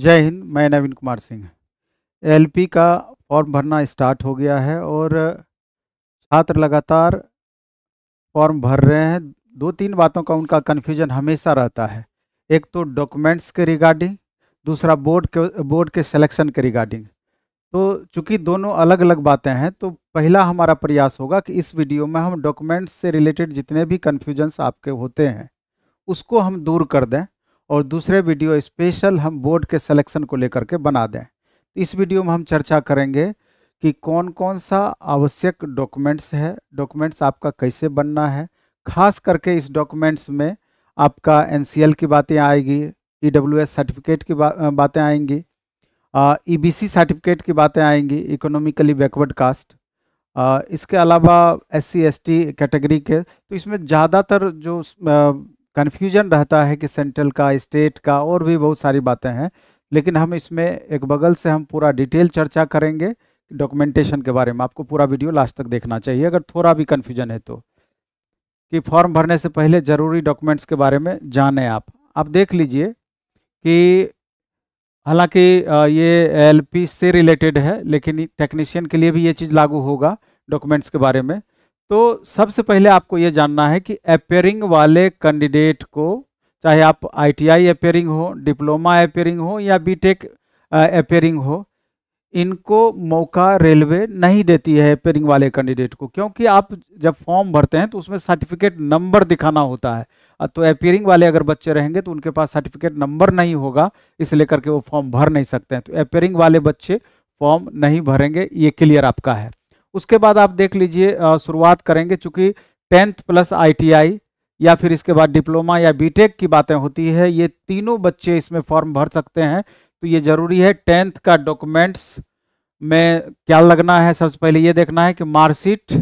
जय हिंद मैं नवीन कुमार सिंह एलपी का फॉर्म भरना स्टार्ट हो गया है और छात्र लगातार फॉर्म भर रहे हैं दो तीन बातों का उनका कन्फ्यूजन हमेशा रहता है एक तो डॉक्यूमेंट्स के रिगार्डिंग दूसरा बोर्ड के बोर्ड के सिलेक्शन के रिगार्डिंग तो चूंकि दोनों अलग अलग बातें हैं तो पहला हमारा प्रयास होगा कि इस वीडियो में हम डॉक्यूमेंट्स से रिलेटेड जितने भी कन्फ्यूजन्स आपके होते हैं उसको हम दूर कर दें और दूसरे वीडियो स्पेशल हम बोर्ड के सिलेक्शन को लेकर के बना दें तो इस वीडियो में हम चर्चा करेंगे कि कौन कौन सा आवश्यक डॉक्यूमेंट्स है डॉक्यूमेंट्स आपका कैसे बनना है खास करके इस डॉक्यूमेंट्स में आपका एन की बातें आएगी ई e सर्टिफिकेट की बा, बातें आएंगी ई सर्टिफिकेट e की बातें आएंगी इकोनॉमिकली बैकवर्ड कास्ट इसके अलावा एस सी कैटेगरी के तो इसमें ज़्यादातर जो आ, कन्फ्यूजन रहता है कि सेंट्रल का स्टेट का और भी बहुत सारी बातें हैं लेकिन हम इसमें एक बगल से हम पूरा डिटेल चर्चा करेंगे डॉक्यूमेंटेशन के बारे में आपको पूरा वीडियो लास्ट तक देखना चाहिए अगर थोड़ा भी कन्फ्यूजन है तो कि फॉर्म भरने से पहले ज़रूरी डॉक्यूमेंट्स के बारे में जाने आप आप देख लीजिए कि हालांकि ये एलपी से रिलेटेड है लेकिन टेक्नीशियन के लिए भी ये चीज़ लागू होगा डॉक्यूमेंट्स के बारे में तो सबसे पहले आपको ये जानना है कि अपेयरिंग वाले कैंडिडेट को चाहे आप आईटीआई अपेयरिंग हो डिप्लोमा अपेयरिंग हो या बीटेक अपेयरिंग हो इनको मौका रेलवे नहीं देती है अपेयरिंग वाले कैंडिडेट को क्योंकि आप जब फॉर्म भरते हैं तो उसमें सर्टिफिकेट नंबर दिखाना होता है तो अपेयरिंग वाले अगर बच्चे रहेंगे तो उनके पास सर्टिफिकेट नंबर नहीं होगा इस लेकर के वो फॉर्म भर नहीं सकते हैं तो अपेयरिंग वाले बच्चे फॉर्म नहीं भरेंगे ये क्लियर आपका है उसके बाद आप देख लीजिए शुरुआत करेंगे चूंकि टेंथ प्लस आईटीआई या फिर इसके बाद डिप्लोमा या बीटेक की बातें होती है ये तीनों बच्चे इसमें फॉर्म भर सकते हैं तो ये ज़रूरी है टेंथ का डॉक्यूमेंट्स में क्या लगना है सबसे पहले ये देखना है कि मार्कशीट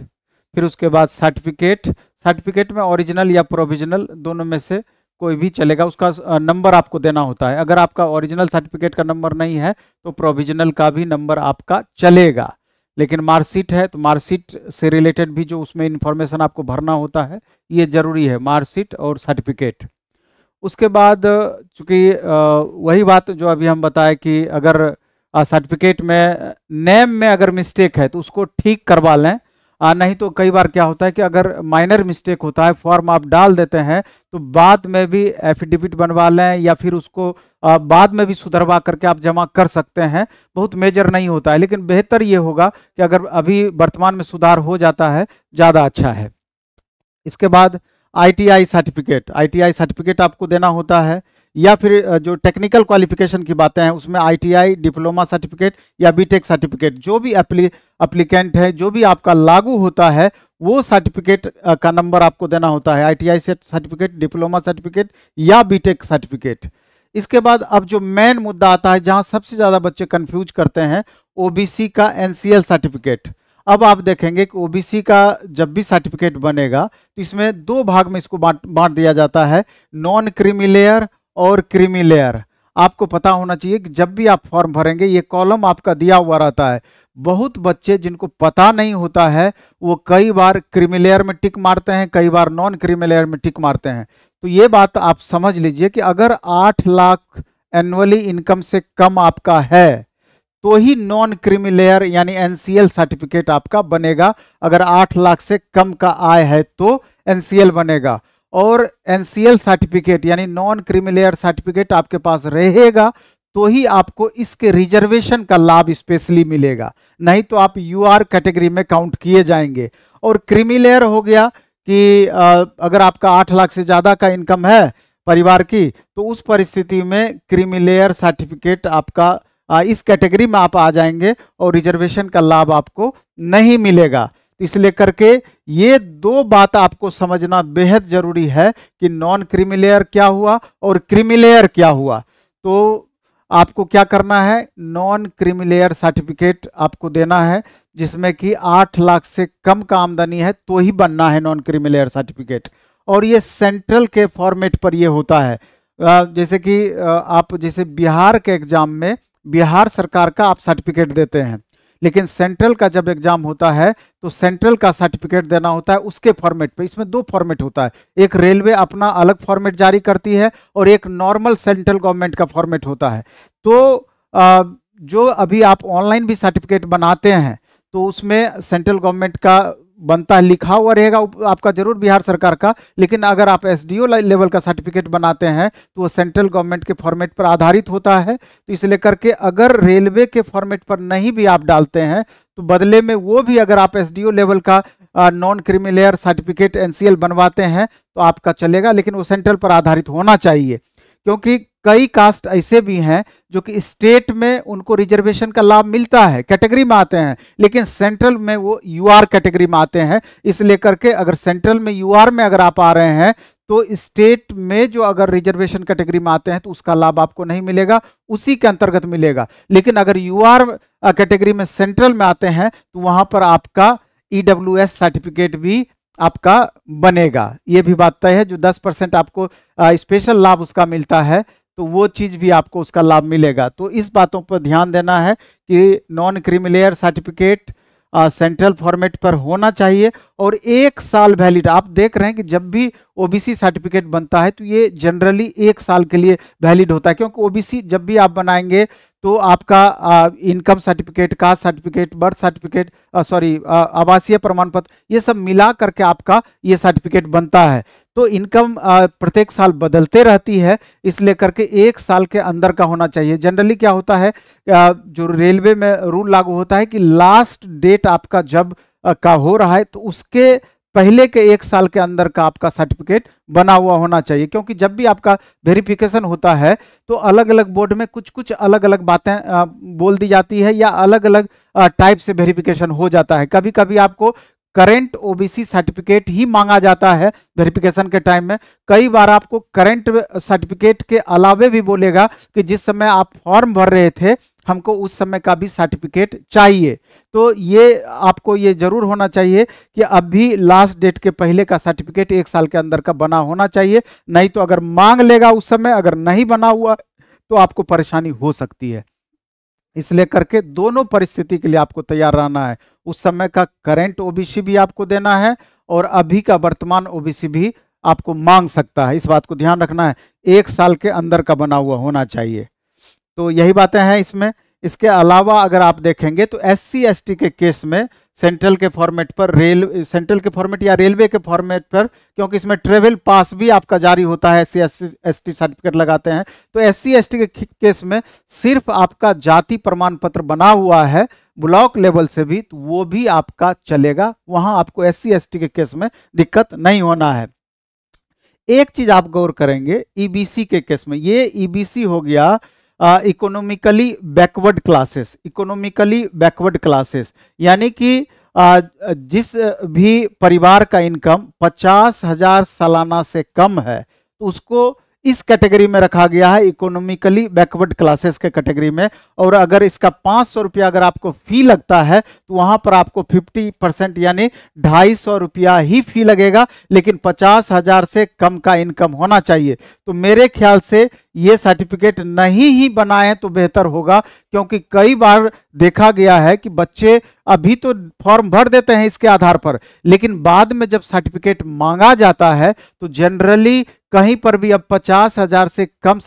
फिर उसके बाद सर्टिफिकेट सर्टिफिकेट में ओरिजिनल या प्रोविजनल दोनों में से कोई भी चलेगा उसका नंबर आपको देना होता है अगर आपका ओरिजिनल सर्टिफिकेट का नंबर नहीं है तो प्रोविजनल का भी नंबर आपका चलेगा लेकिन मार्कशीट है तो मार्कशीट से रिलेटेड भी जो उसमें इन्फॉर्मेशन आपको भरना होता है ये ज़रूरी है मार्कशीट और सर्टिफिकेट उसके बाद चूँकि वही बात जो अभी हम बताए कि अगर सर्टिफिकेट में नेम में अगर मिस्टेक है तो उसको ठीक करवा लें आ, नहीं तो कई बार क्या होता है कि अगर माइनर मिस्टेक होता है फॉर्म आप डाल देते हैं तो बाद में भी एफिडेविट बनवा लें या फिर उसको आ, बाद में भी सुधरवा करके आप जमा कर सकते हैं बहुत मेजर नहीं होता है लेकिन बेहतर ये होगा कि अगर अभी वर्तमान में सुधार हो जाता है ज़्यादा अच्छा है इसके बाद आई सर्टिफिकेट आई सर्टिफिकेट आपको देना होता है या फिर जो टेक्निकल क्वालिफिकेशन की बातें हैं उसमें आईटीआई डिप्लोमा सर्टिफिकेट या बीटेक सर्टिफिकेट जो भी अप्लीकेंट है जो भी आपका लागू होता है वो सर्टिफिकेट का नंबर आपको देना होता है आईटीआई सर्टिफिकेट डिप्लोमा सर्टिफिकेट या बीटेक सर्टिफिकेट इसके बाद अब जो मेन मुद्दा आता है जहां सबसे ज़्यादा बच्चे कंफ्यूज करते हैं ओबीसी का एनसीएल सर्टिफिकेट अब आप देखेंगे कि ओबीसी का जब भी सर्टिफिकेट बनेगा तो इसमें दो भाग में इसको बांट दिया जाता है नॉन क्रिमिलेयर और क्रीमी लेयर आपको पता होना चाहिए कि जब भी आप फॉर्म भरेंगे ये कॉलम आपका दिया हुआ रहता है बहुत बच्चे जिनको पता नहीं होता है वो कई बार क्रीमी लेयर में टिक मारते हैं कई बार नॉन क्रीमी लेयर में टिक मारते हैं तो ये बात आप समझ लीजिए कि अगर आठ लाख एनुअली इनकम से कम आपका है तो ही नॉन क्रीमी लेयर यानी एनसीएल सर्टिफिकेट आपका बनेगा अगर आठ लाख से कम का आय है तो एनसीएल बनेगा और एनसीएल सर्टिफिकेट यानी नॉन क्रिमिलेयर सर्टिफिकेट आपके पास रहेगा तो ही आपको इसके रिजर्वेशन का लाभ स्पेशली मिलेगा नहीं तो आप यू आर कैटेगरी में काउंट किए जाएंगे और क्रिमिलेयर हो गया कि अगर आपका आठ लाख से ज़्यादा का इनकम है परिवार की तो उस परिस्थिति में क्रिमिलेयर सर्टिफिकेट आपका इस कैटेगरी में आप आ जाएंगे और रिजर्वेशन का लाभ आपको नहीं मिलेगा इसलिए करके ये दो बात आपको समझना बेहद जरूरी है कि नॉन क्रिमिलेयर क्या हुआ और क्रिमिलेयर क्या हुआ तो आपको क्या करना है नॉन क्रिमिलेयर सर्टिफिकेट आपको देना है जिसमें कि आठ लाख से कम का आमदनी है तो ही बनना है नॉन क्रिमिलेयर सर्टिफिकेट और ये सेंट्रल के फॉर्मेट पर ये होता है जैसे कि आप जैसे बिहार के एग्जाम में बिहार सरकार का आप सर्टिफिकेट देते हैं लेकिन सेंट्रल का जब एग्जाम होता है तो सेंट्रल का सर्टिफिकेट देना होता है उसके फॉर्मेट पे इसमें दो फॉर्मेट होता है एक रेलवे अपना अलग फॉर्मेट जारी करती है और एक नॉर्मल सेंट्रल गवर्नमेंट का फॉर्मेट होता है तो आ, जो अभी आप ऑनलाइन भी सर्टिफिकेट बनाते हैं तो उसमें सेंट्रल गवर्नमेंट का बनता है लिखा हुआ रहेगा आपका जरूर बिहार सरकार का लेकिन अगर आप एसडीओ लेवल का सर्टिफिकेट बनाते हैं तो वो सेंट्रल गवर्नमेंट के फॉर्मेट पर आधारित होता है तो इसलिए करके अगर रेलवे के फॉर्मेट पर नहीं भी आप डालते हैं तो बदले में वो भी अगर आप एसडीओ लेवल का नॉन क्रिमिलेयर सर्टिफिकेट एनसीएल बनवाते हैं तो आपका चलेगा लेकिन वो सेंट्रल पर आधारित होना चाहिए क्योंकि कई कास्ट ऐसे भी हैं जो कि स्टेट में उनको रिजर्वेशन का लाभ मिलता है कैटेगरी में आते हैं लेकिन सेंट्रल में वो यू आर कैटेगरी में आते हैं इस लेकर के अगर सेंट्रल में यू आर में अगर आप आ रहे हैं तो स्टेट में जो अगर रिजर्वेशन कैटेगरी में आते हैं तो उसका लाभ आपको नहीं मिलेगा उसी के अंतर्गत मिलेगा लेकिन अगर यू आर कैटेगरी में सेंट्रल में आते हैं तो वहां पर आपका ई सर्टिफिकेट भी आपका बनेगा ये भी बात तय है जो 10 परसेंट आपको स्पेशल लाभ उसका मिलता है तो वो चीज़ भी आपको उसका लाभ मिलेगा तो इस बातों पर ध्यान देना है कि non creamy layer certificate central format पर होना चाहिए और एक साल वैलिड आप देख रहे हैं कि जब भी ओबीसी सर्टिफिकेट बनता है तो ये जनरली एक साल के लिए वैलिड होता है क्योंकि ओबीसी जब भी आप बनाएंगे तो आपका income certificate caste certificate birth certificate sorry आवासीय प्रमाण पत्र ये सब मिला करके आपका ये सर्टिफिकेट बनता है तो इनकम प्रत्येक साल बदलते रहती है इसलिए करके एक साल के अंदर का होना चाहिए जनरली क्या होता है जो रेलवे में रूल लागू होता है कि लास्ट डेट आपका जब का हो रहा है तो उसके पहले के एक साल के अंदर का आपका सर्टिफिकेट बना हुआ होना चाहिए क्योंकि जब भी आपका वेरिफिकेशन होता है तो अलग अलग बोर्ड में कुछ कुछ अलग अलग बातें बोल दी जाती है या अलग अलग टाइप से वेरिफिकेशन हो जाता है कभी कभी आपको करंट ओबीसी सर्टिफिकेट ही मांगा जाता है वेरिफिकेशन के टाइम में कई बार आपको करंट सर्टिफिकेट के अलावे भी बोलेगा कि जिस समय आप फॉर्म भर रहे थे हमको उस समय का भी सर्टिफिकेट चाहिए तो ये आपको ये जरूर होना चाहिए कि अभी लास्ट डेट के पहले का सर्टिफिकेट एक साल के अंदर का बना होना चाहिए नहीं तो अगर मांग लेगा उस समय अगर नहीं बना हुआ तो आपको परेशानी हो सकती है इसलिए करके दोनों परिस्थिति के लिए आपको तैयार रहना है उस समय का करंट ओबीसी भी आपको देना है और अभी का वर्तमान ओबीसी भी आपको मांग सकता है इस बात को ध्यान रखना है एक साल के अंदर का बना हुआ होना चाहिए तो यही बातें हैं इसमें इसके अलावा अगर आप देखेंगे तो एस सी के केस में सेंट्रल के फॉर्मेट पर रेल सेंट्रल के फॉर्मेट या रेलवे के फॉर्मेट पर क्योंकि इसमें ट्रेवल पास भी आपका जारी होता है एस सी सर्टिफिकेट लगाते हैं तो एस सी एस टी के केस में सिर्फ आपका जाति प्रमाण पत्र बना हुआ है ब्लॉक लेवल से भी तो वो भी आपका चलेगा वहां आपको एस सी एस टी के केस में दिक्कत नहीं होना है एक चीज आप गौर करेंगे ईबीसी के केस में ये ईबीसी हो गया economically backward classes economically backward classes यानी कि uh, जिस uh, भी परिवार का इनकम पचास हजार सालाना से कम है तो उसको इस कैटेगरी में रखा गया है इकोनॉमिकली बैकवर्ड क्लासेस के कैटेगरी में और अगर इसका पाँच सौ रुपया अगर आपको फी लगता है तो वहाँ पर आपको फिफ्टी परसेंट यानी ढाई सौ रुपया ही फी लगेगा लेकिन पचास हजार से कम का इनकम होना चाहिए तो मेरे ख्याल से ये सर्टिफिकेट नहीं ही बनाएं तो बेहतर होगा क्योंकि कई बार देखा गया है कि बच्चे अभी तो फॉर्म भर देते हैं इसके आधार पर लेकिन बाद में जब सर्टिफिकेट मांगा जाता है तो जनरली कहीं पर भी अब पचास हजार से कम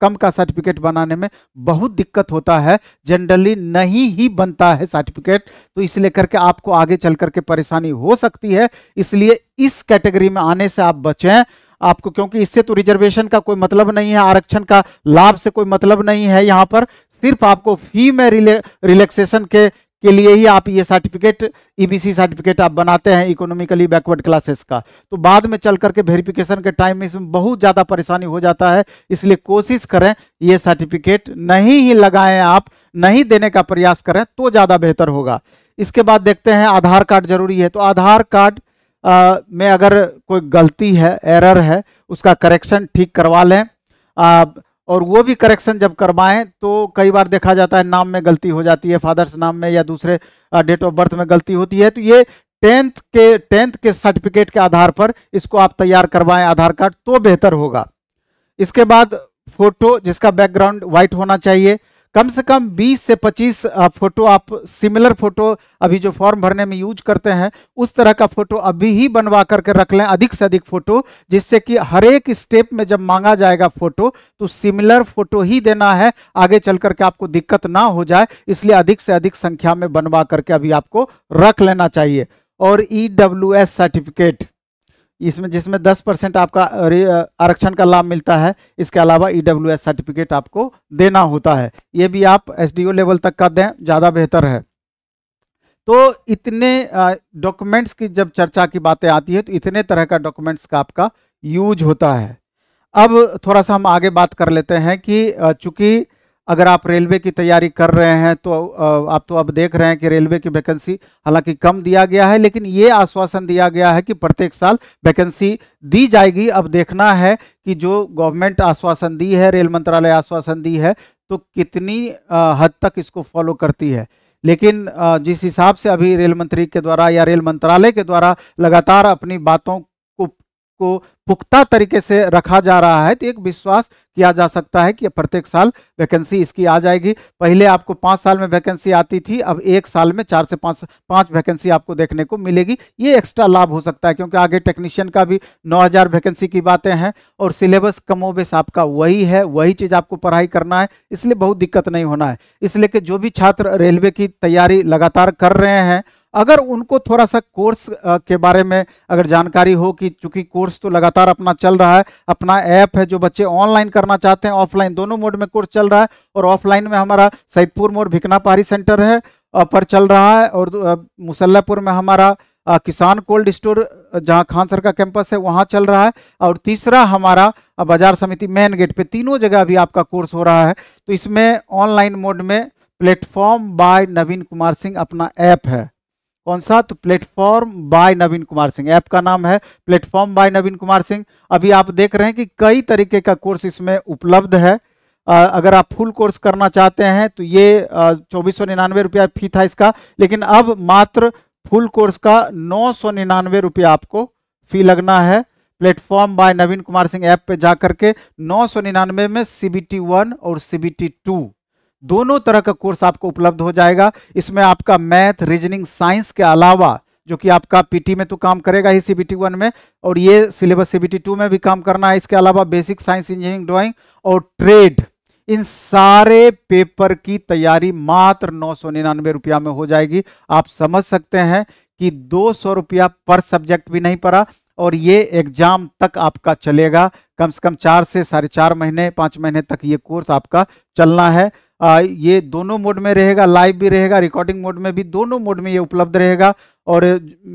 कम का सर्टिफिकेट बनाने में बहुत दिक्कत होता है जनरली नहीं ही बनता है सर्टिफिकेट तो इस लेकर के आपको आगे चल करके परेशानी हो सकती है इसलिए इस कैटेगरी में आने से आप बचें आपको क्योंकि इससे तो रिजर्वेशन का कोई मतलब नहीं है आरक्षण का लाभ से कोई मतलब नहीं है यहाँ पर सिर्फ आपको फी में रिले रिलैक्सेशन के के लिए ही आप ये सर्टिफिकेट ईबीसी सर्टिफिकेट आप बनाते हैं इकोनॉमिकली बैकवर्ड क्लासेस का तो बाद में चल करके वेरिफिकेशन के टाइम में इसमें बहुत ज़्यादा परेशानी हो जाता है इसलिए कोशिश करें ये सर्टिफिकेट नहीं ही लगाएं आप नहीं देने का प्रयास करें तो ज़्यादा बेहतर होगा इसके बाद देखते हैं आधार कार्ड जरूरी है तो आधार कार्ड आ, में अगर कोई गलती है एरर है उसका करेक्शन ठीक करवा लें आ, और वो भी करेक्शन जब करवाएं तो कई बार देखा जाता है नाम में गलती हो जाती है फादर्स नाम में या दूसरे डेट ऑफ बर्थ में गलती होती है तो ये टेंथ के टेंथ के सर्टिफिकेट के आधार पर इसको आप तैयार करवाएं आधार कार्ड तो बेहतर होगा इसके बाद फोटो जिसका बैकग्राउंड वाइट होना चाहिए कम से कम 20 से 25 फोटो आप सिमिलर फोटो अभी जो फॉर्म भरने में यूज करते हैं उस तरह का फोटो अभी ही बनवा करके रख लें अधिक से अधिक फोटो जिससे कि हर एक स्टेप में जब मांगा जाएगा फोटो तो सिमिलर फोटो ही देना है आगे चल करके आपको दिक्कत ना हो जाए इसलिए अधिक से अधिक संख्या में बनवा करके अभी आपको रख लेना चाहिए और ई e सर्टिफिकेट इसमें जिसमें 10 परसेंट आपका आरक्षण का लाभ मिलता है इसके अलावा ई e सर्टिफिकेट आपको देना होता है ये भी आप एस लेवल तक का दें ज़्यादा बेहतर है तो इतने डॉक्यूमेंट्स की जब चर्चा की बातें आती है तो इतने तरह का डॉक्यूमेंट्स का आपका यूज होता है अब थोड़ा सा हम आगे बात कर लेते हैं कि चूंकि अगर आप रेलवे की तैयारी कर रहे हैं तो आप तो अब देख रहे हैं कि रेलवे की वैकेंसी हालांकि कम दिया गया है लेकिन ये आश्वासन दिया गया है कि प्रत्येक साल वैकेंसी दी जाएगी अब देखना है कि जो गवर्नमेंट आश्वासन दी है रेल मंत्रालय आश्वासन दी है तो कितनी हद तक इसको फॉलो करती है लेकिन जिस हिसाब से अभी रेल मंत्री के द्वारा या रेल मंत्रालय के द्वारा लगातार अपनी बातों को पुख्ता तरीके से रखा जा रहा है तो एक विश्वास किया जा सकता है कि प्रत्येक साल वैकेंसी इसकी आ जाएगी पहले आपको पाँच साल में वैकेंसी आती थी अब एक साल में चार से पाँच पाँच वैकेंसी आपको देखने को मिलेगी ये एक्स्ट्रा लाभ हो सकता है क्योंकि आगे टेक्नीशियन का भी नौ वैकेंसी की बातें हैं और सिलेबस कमोबेश आपका वही है वही चीज़ आपको पढ़ाई करना है इसलिए बहुत दिक्कत नहीं होना है इसलिए कि जो भी छात्र रेलवे की तैयारी लगातार कर रहे हैं अगर उनको थोड़ा सा कोर्स के बारे में अगर जानकारी हो कि चूंकि कोर्स तो लगातार अपना चल रहा है अपना ऐप है जो बच्चे ऑनलाइन करना चाहते हैं ऑफलाइन दोनों मोड में कोर्स चल रहा है और ऑफलाइन में हमारा सैदपुर मोड भिकना पहाड़ी सेंटर है पर चल रहा है और मुसल्लापुर में हमारा किसान कोल्ड स्टोर जहां खान सर का कैंपस है वहां चल रहा है और तीसरा हमारा बाजार समिति मेन गेट पे तीनों जगह अभी आपका कोर्स हो रहा है तो इसमें ऑनलाइन मोड में प्लेटफॉर्म बाय नवीन कुमार सिंह अपना ऐप है कौन सा तो platform by Naveen Kumar Singh app का नाम है प्लेटफॉर्म बाय नवीन कुमार सिंह अभी आप देख रहे हैं कि कई तरीके का कोर्स इसमें उपलब्ध है अगर आप फुल कोर्स करना चाहते हैं तो ये चौबीस सौ निन्यानवे रुपया फी था इसका लेकिन अब मात्र फुल कोर्स का नौ सौ निन्यानवे रुपया आपको फी लगना है platform by Naveen Kumar Singh app पे जा करके नौ सौ निन्यानवे में सी बी टी वन और सी बी टी टू दोनों तरह का कोर्स आपको उपलब्ध हो जाएगा इसमें आपका मैथ रीजनिंग साइंस के अलावा जो कि आपका पीटी में तो काम करेगा ही सीबीटी वन में और ये सिलेबस सीबीटी टू में भी काम करना है इसके अलावा बेसिक साइंस इंजीनियरिंग ड्राइंग और ट्रेड इन सारे पेपर की तैयारी मात्र नौ सौ रुपया में हो जाएगी आप समझ सकते हैं कि दो सौ रुपया पर सब्जेक्ट भी नहीं पड़ा और ये एग्जाम तक आपका चलेगा कम से कम चार से साढ़े चार महीने पाँच महीने तक ये कोर्स आपका चलना है आ, ये दोनों मोड में रहेगा लाइव भी रहेगा रिकॉर्डिंग मोड में भी दोनों मोड में ये उपलब्ध रहेगा और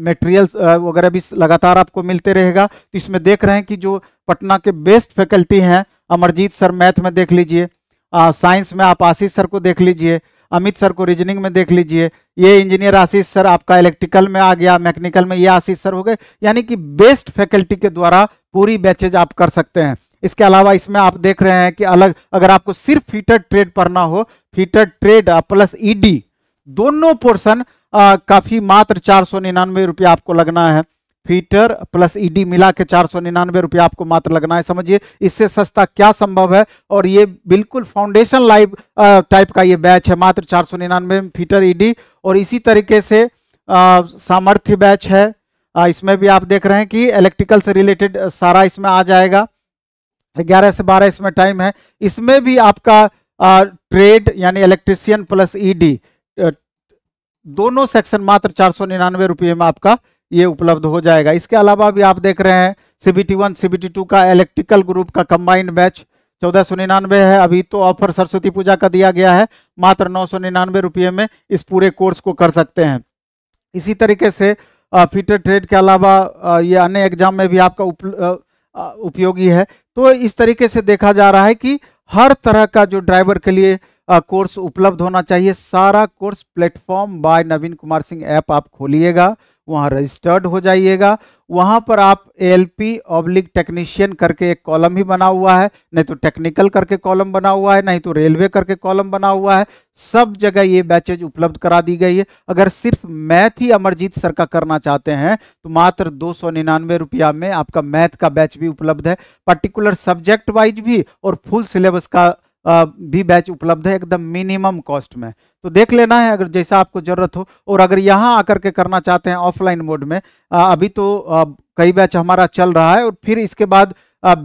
मटेरियल्स वगैरह भी लगातार आपको मिलते रहेगा तो इसमें देख रहे हैं कि जो पटना के बेस्ट फैकल्टी हैं अमरजीत सर मैथ में देख लीजिए साइंस में आप आशीष सर को देख लीजिए अमित सर को रीजनिंग में देख लीजिए ये इंजीनियर आशीष सर आपका इलेक्ट्रिकल में आ गया मैकेनिकल में ये आशीष सर हो गए यानी कि बेस्ट फैकल्टी के द्वारा पूरी बैचेज आप कर सकते हैं इसके अलावा इसमें आप देख रहे हैं कि अलग अगर आपको सिर्फ फीटर ट्रेड पढ़ना हो फीटर ट्रेड प्लस ईडी दोनों पोर्शन काफी मात्र चार सौ निन्यानवे रुपया आपको लगना है फीटर प्लस ईडी मिला के चार सौ निन्यानवे रुपया आपको मात्र लगना है समझिए इससे सस्ता क्या संभव है और ये बिल्कुल फाउंडेशन लाइव टाइप का ये बैच है मात्र चार सौ निन्यानवे फीटर ईडी e और इसी तरीके से सामर्थ्य बैच है इसमें भी आप देख रहे हैं कि इलेक्ट्रिकल से रिलेटेड सारा इसमें आ जाएगा ग्यारह से बारह इसमें टाइम है इसमें भी आपका ट्रेड यानी इलेक्ट्रिशियन प्लस ईडी दोनों सेक्शन मात्र चार सौ निन्यानवे रुपये में आपका ये उपलब्ध हो जाएगा इसके अलावा भी आप देख रहे हैं सीबीटी वन सीबीटी टू का इलेक्ट्रिकल ग्रुप का कंबाइंड बैच चौदह सौ निन्यानवे है अभी तो ऑफर सरस्वती पूजा का दिया गया है मात्र नौ सौ निन्यानवे रुपये में इस पूरे कोर्स को कर सकते हैं इसी तरीके से फिटर ट्रेड के अलावा ये अन्य एग्जाम में भी आपका उप, उपयोगी है तो इस तरीके से देखा जा रहा है कि हर तरह का जो ड्राइवर के लिए कोर्स उपलब्ध होना चाहिए सारा course platform by Naveen Kumar Singh app आप खोलिएगा वहाँ रजिस्टर्ड हो जाइएगा वहाँ पर आप एल पी ऑब्लिक टेक्नीशियन करके एक कॉलम ही बना हुआ है नहीं तो टेक्निकल करके कॉलम बना हुआ है नहीं तो रेलवे करके कॉलम बना हुआ है सब जगह ये बैचेज उपलब्ध करा दी गई है अगर सिर्फ मैथ ही अमरजीत सर का करना चाहते हैं तो मात्र दो सौ निन्यानवे रुपया में आपका मैथ का बैच भी उपलब्ध है पर्टिकुलर सब्जेक्ट वाइज भी और फुल सिलेबस का भी बैच उपलब्ध है एकदम मिनिमम कॉस्ट में तो देख लेना है अगर जैसा आपको ज़रूरत हो और अगर यहाँ आकर के करना चाहते हैं ऑफलाइन मोड में अभी तो कई बैच हमारा चल रहा है और फिर इसके बाद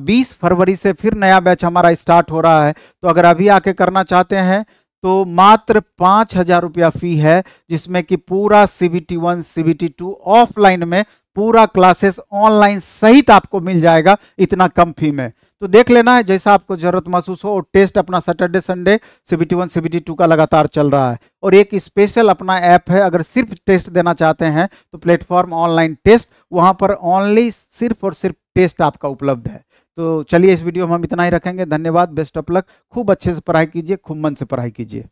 20 फरवरी से फिर नया बैच हमारा स्टार्ट हो रहा है तो अगर अभी आके करना चाहते हैं तो मात्र पाँच हज़ार रुपया फ़ी है जिसमें कि पूरा C B T one C B T two offline में पूरा क्लासेस ऑनलाइन सहित आपको मिल जाएगा इतना कम फी में तो देख लेना है जैसा आपको जरूरत महसूस हो और टेस्ट अपना Saturday Sunday CBT one CBT two का लगातार चल रहा है और एक स्पेशल अपना ऐप है अगर सिर्फ टेस्ट देना चाहते हैं तो प्लेटफॉर्म ऑनलाइन टेस्ट वहाँ पर ऑनली सिर्फ और सिर्फ टेस्ट आपका उपलब्ध है तो चलिए इस वीडियो में हम इतना ही रखेंगे धन्यवाद बेस्ट ऑफ लक खूब अच्छे से पढ़ाई कीजिए खूब मन से पढ़ाई कीजिए